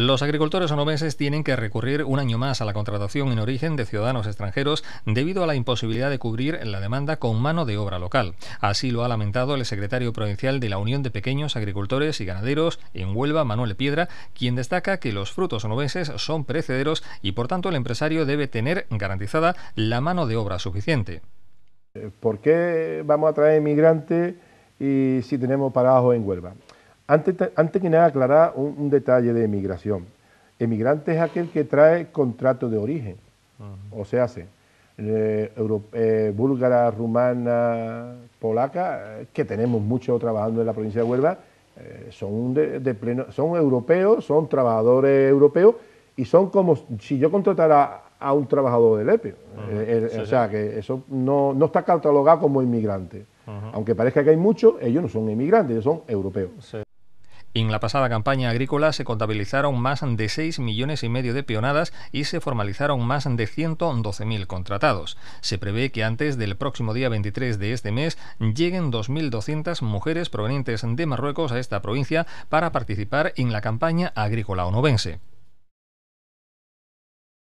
Los agricultores onubenses tienen que recurrir un año más a la contratación en origen de ciudadanos extranjeros debido a la imposibilidad de cubrir la demanda con mano de obra local. Así lo ha lamentado el secretario provincial de la Unión de Pequeños Agricultores y Ganaderos en Huelva, Manuel Piedra, quien destaca que los frutos onubenses son precederos y por tanto el empresario debe tener garantizada la mano de obra suficiente. ¿Por qué vamos a traer inmigrantes si tenemos parados en Huelva? Antes, que nada, aclarar un, detalle de emigración. Emigrante es aquel que trae contrato de origen, o sea, hace eh, eh, búlgara, rumana, polaca, eh, que tenemos muchos trabajando en la provincia de Huelva, son, de, de pleno, son europeos, son trabajadores europeos y son como si yo contratara a un trabajador del EPE. o sea, que eso no, está catalogado como inmigrante. Aunque parezca que hay muchos, ellos no son inmigrantes, ellos son europeos. En la pasada campaña agrícola se contabilizaron más de 6 millones y medio de peonadas y se formalizaron más de 112.000 contratados. Se prevé que antes del próximo día 23 de este mes lleguen 2.200 mujeres provenientes de Marruecos a esta provincia para participar en la campaña agrícola onubense.